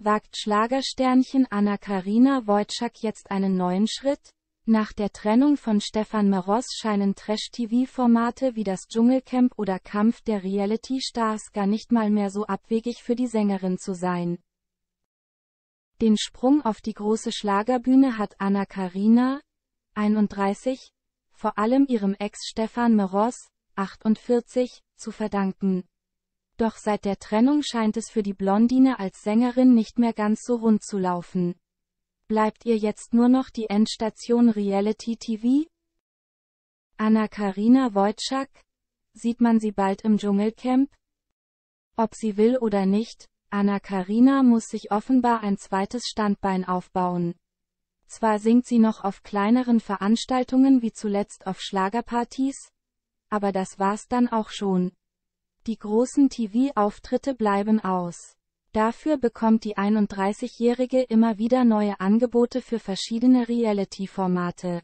Wagt Schlagersternchen Anna-Karina Wojcik jetzt einen neuen Schritt? Nach der Trennung von Stefan Meros scheinen Trash-TV-Formate wie das Dschungelcamp oder Kampf der Reality-Stars gar nicht mal mehr so abwegig für die Sängerin zu sein. Den Sprung auf die große Schlagerbühne hat Anna Karina, 31, vor allem ihrem Ex Stefan Meros, 48, zu verdanken. Doch seit der Trennung scheint es für die Blondine als Sängerin nicht mehr ganz so rund zu laufen. Bleibt ihr jetzt nur noch die Endstation Reality TV? Anna-Karina Wojcik? Sieht man sie bald im Dschungelcamp? Ob sie will oder nicht, Anna-Karina muss sich offenbar ein zweites Standbein aufbauen. Zwar singt sie noch auf kleineren Veranstaltungen wie zuletzt auf Schlagerpartys, aber das war's dann auch schon. Die großen TV-Auftritte bleiben aus. Dafür bekommt die 31-Jährige immer wieder neue Angebote für verschiedene Reality-Formate.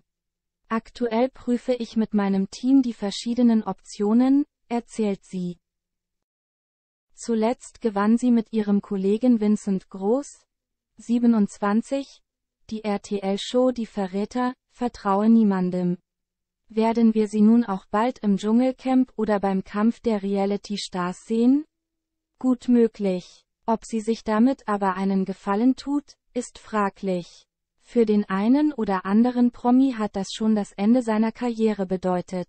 Aktuell prüfe ich mit meinem Team die verschiedenen Optionen, erzählt sie. Zuletzt gewann sie mit ihrem Kollegen Vincent Groß, 27, die RTL-Show Die Verräter, Vertraue niemandem. Werden wir sie nun auch bald im Dschungelcamp oder beim Kampf der Reality-Stars sehen? Gut möglich. Ob sie sich damit aber einen Gefallen tut, ist fraglich. Für den einen oder anderen Promi hat das schon das Ende seiner Karriere bedeutet.